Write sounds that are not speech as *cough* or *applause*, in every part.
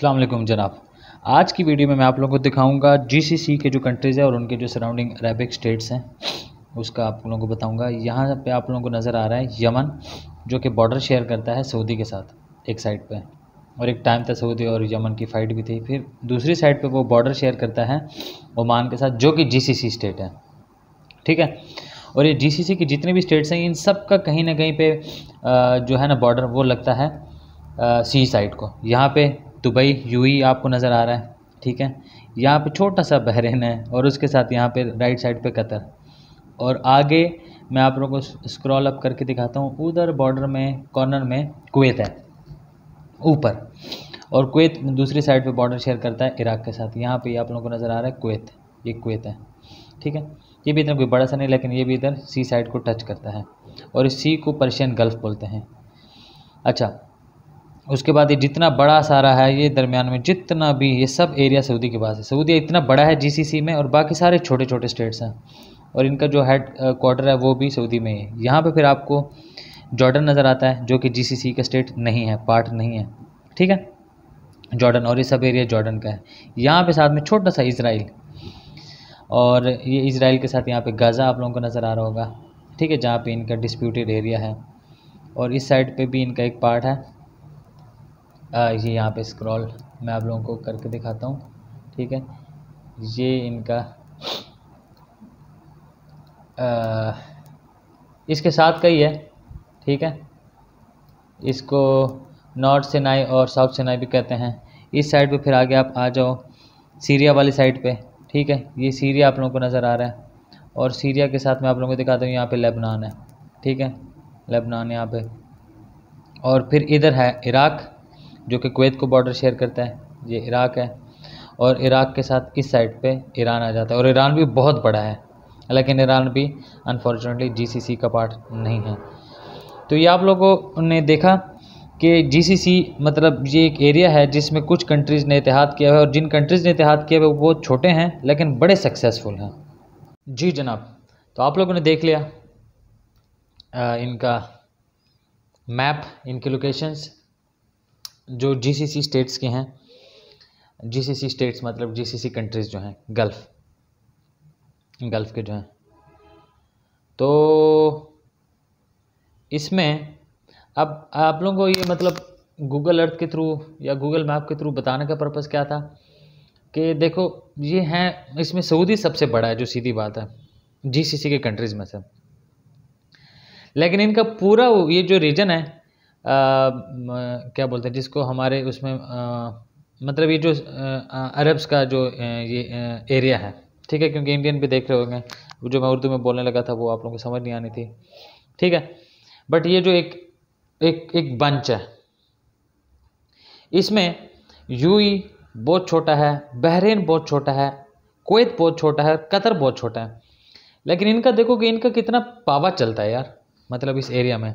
अल्लाम जनाब आज की वीडियो में मैं आप लोगों को दिखाऊंगा जीसीसी के जो कंट्रीज़ हैं और उनके जो सराउंडिंग अरेबिक स्टेट्स हैं उसका आप लोगों को बताऊंगा यहाँ पे आप लोगों को नज़र आ रहा है यमन जो कि बॉर्डर शेयर करता है सऊदी के साथ एक साइड पे और एक टाइम था सऊदी और यमन की फ़ाइट भी थी फिर दूसरी साइड पर वो बॉर्डर शेयर करता है ओमान के साथ जो कि जी स्टेट है ठीक है और ये जी की जितनी भी स्टेट्स हैं इन सब का कहीं ना कहीं पर जो है ना बॉर्डर वो लगता है सी साइड को यहाँ पर दुबई यू आपको नज़र आ रहा है ठीक है यहाँ पे छोटा सा बहरीन है और उसके साथ यहाँ पे राइट साइड पे कतर और आगे मैं आप लोगों को स्क्रॉल अप करके दिखाता हूँ उधर बॉर्डर में कॉर्नर में कुवैत है ऊपर और कुवैत दूसरी साइड पे बॉर्डर शेयर करता है इराक़ के साथ यहाँ पे आप लोगों को नज़र आ रहा है कुवैत ये कुवैत है ठीक है ये भी इतना कोई बड़ा सा नहीं लेकिन ये भी इधर सी साइड को टच करता है और इस सी को पर्शियन गल्फ़ बोलते हैं अच्छा उसके बाद ये जितना बड़ा सारा है ये दरमियान में जितना भी ये सब एरिया सऊदी के पास है सऊदी इतना बड़ा है जीसीसी में और बाकी सारे छोटे छोटे स्टेट्स हैं और इनका जो हेड क्वार्टर है वो भी सऊदी में है यहाँ पे फिर आपको जॉर्डन नज़र आता है जो कि जीसीसी का स्टेट नहीं है पार्ट नहीं है ठीक है जॉर्डन और ये सब एरिया जॉर्डन का है यहाँ पे साथ में छोटा सा इसराइल और ये इसराइल के साथ यहाँ पे गाज़ा आप लोगों को नज़र आ रहा होगा ठीक है जहाँ पे इनका डिस्प्यूटेड एरिया है और इस साइड पे भी इनका एक पार्ट है ये यहाँ पे स्क्रॉल मैं आप लोगों को करके दिखाता हूँ ठीक है ये इनका आ, इसके साथ का ही है ठीक है इसको नॉर्थ सेनाई और साउथ सेनाई भी कहते हैं इस साइड पे फिर आगे आप आ जाओ सीरिया वाली साइड पे ठीक है ये सीरिया आप लोगों को नज़र आ रहा है और सीरिया के साथ मैं आप लोगों को दिखाता हूँ यहाँ पे लेबनान है ठीक है लेबनान यहाँ पे और फिर इधर है इराक़ जो कि कुवैत को बॉर्डर शेयर करता है ये इराक़ है और इराक़ के साथ इस साइड पे ईरान आ जाता है और ईरान भी बहुत बड़ा है लेकिन ईरान भी अनफॉर्चुनेटली जीसीसी का पार्ट नहीं है तो ये आप लोगों ने देखा कि जीसीसी मतलब ये एक एरिया है जिसमें कुछ कंट्रीज़ ने इतिहाद किया है और जिन कंट्रीज़ ने इतिहाद किया है वो छोटे हैं लेकिन बड़े सक्सेसफुल हैं जी जनाब तो आप लोगों ने देख लिया आ, इनका मैप इनकी लोकेशंस जो जीसीसी स्टेट्स के हैं जीसीसी स्टेट्स मतलब जीसीसी कंट्रीज़ जो हैं गल्फ़ गल्फ़ के जो हैं तो इसमें अब आप लोगों को ये मतलब गूगल अर्थ के थ्रू या गूगल मैप के थ्रू बताने का पर्पज़ क्या था कि देखो ये हैं इसमें सऊदी सबसे बड़ा है जो सीधी बात है जीसीसी के कंट्रीज़ में से लेकिन इनका पूरा ये जो रीजन है क्या बोलते हैं जिसको हमारे उसमें मतलब ये जो अरब्स का जो ये एरिया है ठीक है क्योंकि इंडियन भी देख रहे होंगे जो मैं उर्दू में बोलने लगा था वो आप लोगों को समझ नहीं आनी थी ठीक है बट ये जो एक एक एक बंच है इसमें यूई बहुत छोटा है बहरीन बहुत छोटा है कोत बहुत छोटा है कतर बहुत छोटा है लेकिन इनका देखो कि इनका कितना पावर चलता है यार मतलब इस एरिया में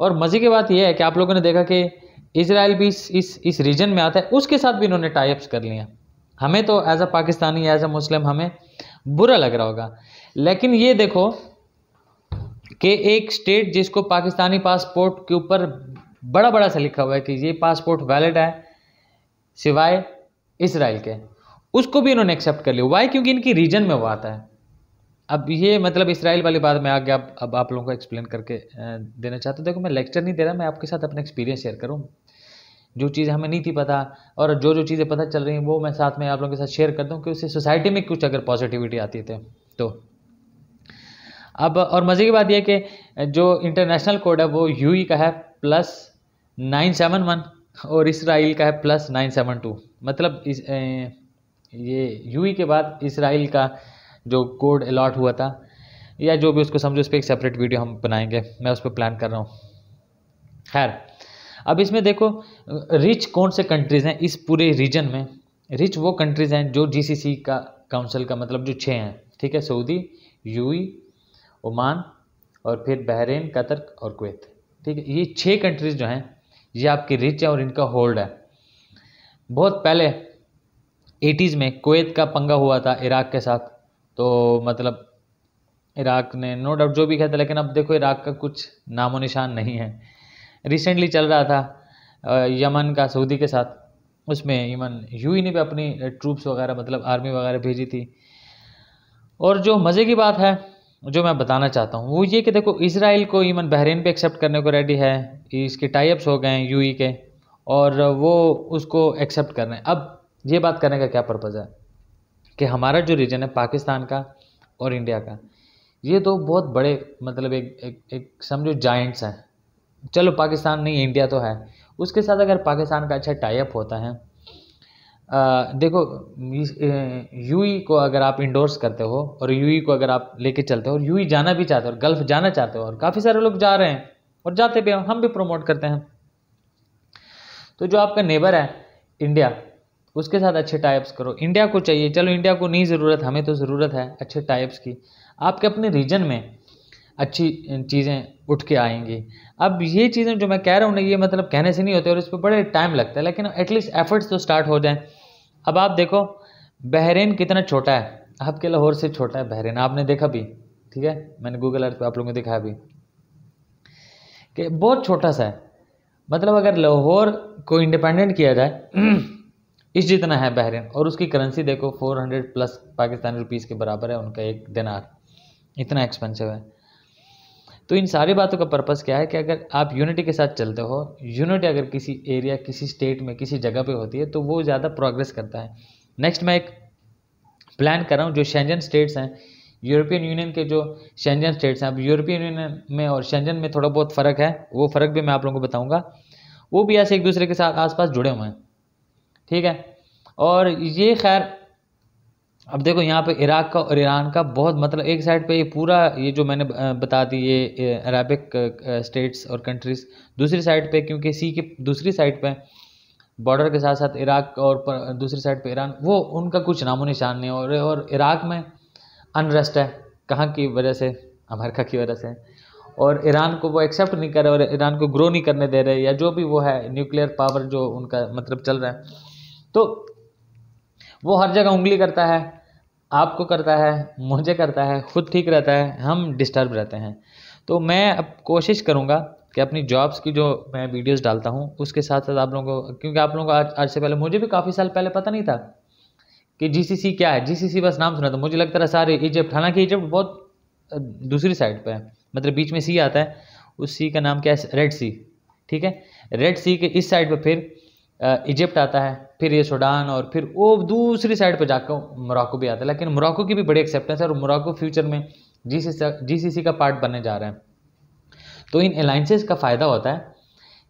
और मज़े की बात यह है कि आप लोगों ने देखा कि इसराइल भी इस इस इस रीजन में आता है उसके साथ भी इन्होंने टाइप्स कर लिया हमें तो as a Pakistani as a Muslim हमें बुरा लग रहा होगा लेकिन ये देखो कि एक स्टेट जिसको पाकिस्तानी पासपोर्ट के ऊपर बड़ा बड़ा सा लिखा हुआ है कि ये पासपोर्ट वैलिड है सिवाय इसराइल के उसको भी इन्होंने एक्सेप्ट कर लिया वाई क्योंकि इनकी रीजन में वो आता है अब ये मतलब इसराइल वाली बात मैं आगे आप अब आप लोगों को एक्सप्लेन करके देना चाहता हूँ देखो मैं लेक्चर नहीं दे रहा मैं आपके साथ अपना एक्सपीरियंस शेयर करूँ जो चीज़ हमें नहीं थी पता और जो जो चीज़ें पता चल रही हैं वो मैं साथ में आप लोगों के साथ शेयर कर दूँ कि उससे सोसाइटी में कुछ अगर पॉजिटिविटी आती थे तो।, तो अब और मज़े की बात यह कि जो इंटरनेशनल कोड है वो यू e का है प्लस नाइन सेवन वन और इसराइल का है प्लस नाइन सेवन टू मतलब इस ए, ये यू e के बाद इसराइल का जो कोड अलॉट हुआ था या जो भी उसको समझो उस पर एक सेपरेट वीडियो हम बनाएंगे मैं उस पर प्लान कर रहा हूँ खैर अब इसमें देखो रिच कौन से कंट्रीज़ हैं इस पूरे रीजन में रिच वो कंट्रीज़ हैं जो जीसीसी का काउंसिल का मतलब जो छः हैं ठीक है सऊदी यूई ओमान और फिर बहरीन कतर और कुवैत ठीक है ये छः कंट्रीज़ जो हैं ये आपकी रिच है और इनका होल्ड है बहुत पहले एटीज़ में कुवैत का पंगा हुआ था इराक़ के साथ तो मतलब इराक ने नो डाउट जो भी खेला था लेकिन अब देखो इराक का कुछ नामो निशान नहीं है रिसेंटली चल रहा था यमन का सऊदी के साथ उसमें यमन यू ने भी अपनी ट्रूप्स वगैरह मतलब आर्मी वगैरह भेजी थी और जो मज़े की बात है जो मैं बताना चाहता हूँ वो ये कि देखो इसराइल को यमन बहरीन पे एक्सेप्ट करने को रेडी है इसके टाइप्स हो गए हैं यू के और वो उसको एक्सेप्ट कर रहे हैं अब ये बात करने का क्या पर्पज़ है कि हमारा जो रीजन है पाकिस्तान का और इंडिया का ये तो बहुत बड़े मतलब एक एक, एक समझो जाइंट्स हैं चलो पाकिस्तान नहीं इंडिया तो है उसके साथ अगर पाकिस्तान का अच्छा टाइप होता है आ, देखो ई e को अगर आप इंडोर्स करते हो और ई e को अगर आप लेके चलते हो और ई e जाना भी चाहते हो और गल्फ जाना चाहते हो और काफ़ी सारे लोग जा रहे हैं और जाते भी हम भी प्रमोट करते हैं तो जो आपका नेबर है इंडिया उसके साथ अच्छे टाइप्स करो इंडिया को चाहिए चलो इंडिया को नहीं ज़रूरत हमें तो ज़रूरत है अच्छे टाइप्स की आपके अपने रीजन में अच्छी चीज़ें उठ के आएंगी अब ये चीज़ें जो मैं कह रहा हूँ ना ये मतलब कहने से नहीं होते और इस पर बड़े टाइम लगता है लेकिन एटलीस्ट एफर्ट्स तो स्टार्ट हो जाएँ अब आप देखो बहरीन कितना छोटा है आपके लाहौर से छोटा है बहरीन आपने देखा भी ठीक है मैंने गूगल अर्थ पे आप लोगों को दिखाया भी कि बहुत छोटा सा है मतलब अगर लाहौर को इंडिपेंडेंट किया जाए इस जितना है बहरीन और उसकी करेंसी देखो 400 प्लस पाकिस्तानी रुपीज़ के बराबर है उनका एक दिनार इतना एक्सपेंसिव है तो इन सारी बातों का पर्पज़ क्या है कि अगर आप यूनिटी के साथ चलते हो यूनिटी अगर किसी एरिया किसी स्टेट में किसी जगह पे होती है तो वो ज़्यादा प्रोग्रेस करता है नेक्स्ट मैं एक प्लान कर रहा हूँ जो शेंजन स्टेट्स हैं यूरोपियन यूनियन के जो शेंजन स्टेट्स हैं अब यूरोपियन यूनियन में और शेंजन में थोड़ा बहुत फ़र्क है वो फ़र्क भी मैं आप लोगों को बताऊँगा वो भी ऐसे एक दूसरे के साथ आसपास जुड़े हुए हैं ठीक है और ये खैर अब देखो यहाँ पे इराक का और ईरान का बहुत मतलब एक साइड पे ये पूरा ये जो मैंने बता दी ये अरबिक स्टेट्स और कंट्रीज़ दूसरी साइड पे क्योंकि सी के दूसरी साइड पे बॉर्डर के साथ साथ इराक और दूसरी साइड पे ईरान वो उनका कुछ नामो निशान नहीं और और इराक में अनरेस्ट है कहाँ की वजह से अमेरिका की वजह से और ईरान को वो एक्सेप्ट नहीं कर रहे और ईरान को ग्रो नहीं करने दे रहे या जो भी वो है न्यूक्लियर पावर जो उनका मतलब चल रहा है तो वो हर जगह उंगली करता है आपको करता है मुझे करता है खुद ठीक रहता है हम डिस्टर्ब रहते हैं तो मैं अब कोशिश करूँगा कि अपनी जॉब्स की जो मैं वीडियोस डालता हूँ उसके साथ साथ आप लोगों को क्योंकि आप लोगों को आज आज से पहले मुझे भी काफ़ी साल पहले पता नहीं था कि जीसीसी क्या है जीसीसी बस नाम सुना था मुझे लगता था सारे इजिप्ट हालांकि इजिप्ट बहुत दूसरी साइड पर है मतलब बीच में सी आता है उस सी का नाम क्या है रेड सी ठीक है रेड सी के इस साइड पर फिर इजिप्ट आता है फिर ये सूडान और फिर वो दूसरी साइड पर जाकर मोराको भी आता है लेकिन मोराको की भी बड़ी एक्सेप्टेंस है और मोराको फ्यूचर में जी सी का पार्ट बनने जा रहा है तो इन अलाइंसेज का फ़ायदा होता है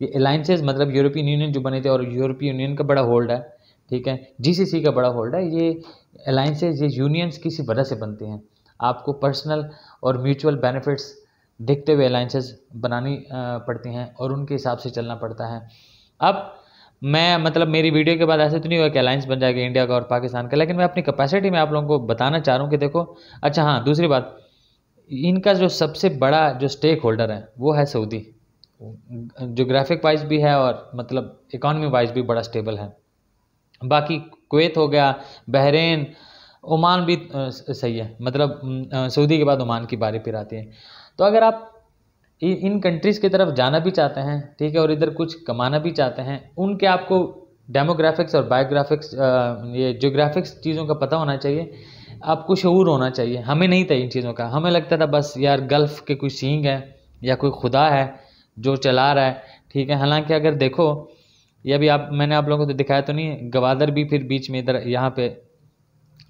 ये अलाइंसेज मतलब यूरोपियन यूनियन जो बने थे और यूरोपीय यूनियन का बड़ा होल्ड है ठीक है जी का बड़ा होल्ड है ये अलाइंसेज ये यूनियंस किसी वजह से बनते हैं आपको पर्सनल और म्यूचुअल बेनिफिट्स देखते हुए अलाइंसेज बनानी पड़ती हैं और उनके हिसाब से चलना पड़ता है अब मैं मतलब मेरी वीडियो के बाद ऐसे तो नहीं हुआ कि अलायंस बन जाएगा इंडिया का और पाकिस्तान का लेकिन मैं अपनी कैपेसिटी में आप लोगों को बताना चाह रहा हूँ कि देखो अच्छा हाँ दूसरी बात इनका जो सबसे बड़ा जो स्टेक होल्डर है वो है सऊदी जोग्राफिक वाइज भी है और मतलब इकॉनमी वाइज भी बड़ा स्टेबल है बाकी कुवैत हो गया बहरेन ओमान भी सही है मतलब सऊदी के बाद ओमान की बारी फिर आती है तो अगर आप इन कंट्रीज़ की तरफ जाना भी चाहते हैं ठीक है और इधर कुछ कमाना भी चाहते हैं उनके आपको डेमोग्राफिक्स और बायोग्राफिक्स ये जोग्राफिक्स चीज़ों का पता होना चाहिए आपको शूर होना चाहिए हमें नहीं था इन चीज़ों का हमें लगता था बस यार गल्फ़ के कोई सींग है या कोई खुदा है जो चला रहा है ठीक है हालांकि अगर देखो ये भी आप मैंने आप लोगों को तो दिखाया तो नहीं गवादर भी फिर बीच में इधर यहाँ पे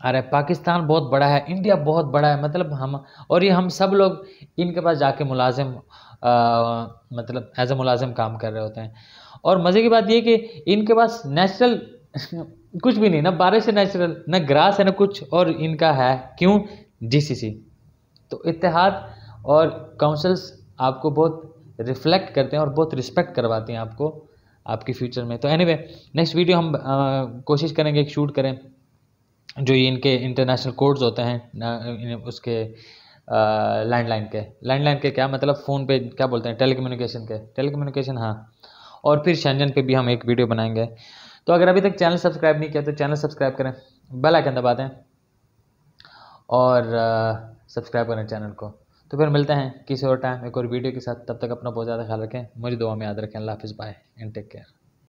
अरे पाकिस्तान बहुत बड़ा है इंडिया बहुत बड़ा है मतलब हम और ये हम सब लोग इनके पास जाके मुलाजिम मतलब एज ए मुलाजिम काम कर रहे होते हैं और मज़े की बात ये कि इनके पास नेचुरल *laughs* कुछ भी नहीं ना बारिश है नेचुरल ना ग्रास है ना कुछ और इनका है क्यों जीसीसी तो इतिहाद और काउंसल्स आपको बहुत रिफ्लेक्ट करते हैं और बहुत रिस्पेक्ट करवाते हैं आपको आपके फ्यूचर में तो एनीवे नेक्स्ट वीडियो हम आ, कोशिश करेंगे एक शूट करें जो ये इनके इंटरनेशनल कोड्स होते हैं उसके लैंडलाइन के लैंडलाइन के क्या मतलब फ़ोन पे क्या बोलते हैं टेलीकम्युनिकेशन के टेलीकम्युनिकेशन हाँ और फिर शंजन पे भी हम एक वीडियो बनाएंगे तो अगर अभी तक चैनल सब्सक्राइब नहीं किया तो चैनल सब्सक्राइब करें बेल आइकन दबा दें और सब्सक्राइब करें चैनल को तो फिर मिलते हैं किसी और टाइम एक और वीडियो के साथ तब तक अपना बहुत ज़्यादा ख्याल रखें मुझे दुआ में याद रखें अल्लाह हाफिज़ बाय एंड टेक केयर